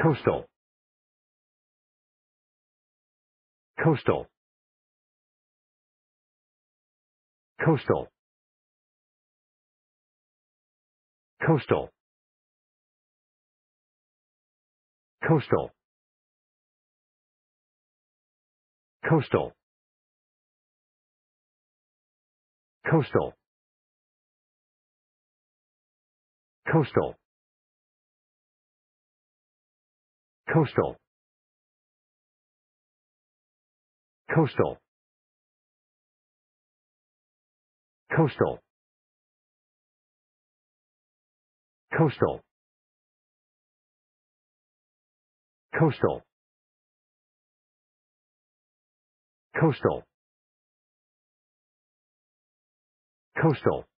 Coastal. Coastal. Coastal. Coastal. Coastal. Coastal. Coastal. Coastal. Coastal. Coastal. Coastal. Coastal. Coastal. Coastal. Coastal.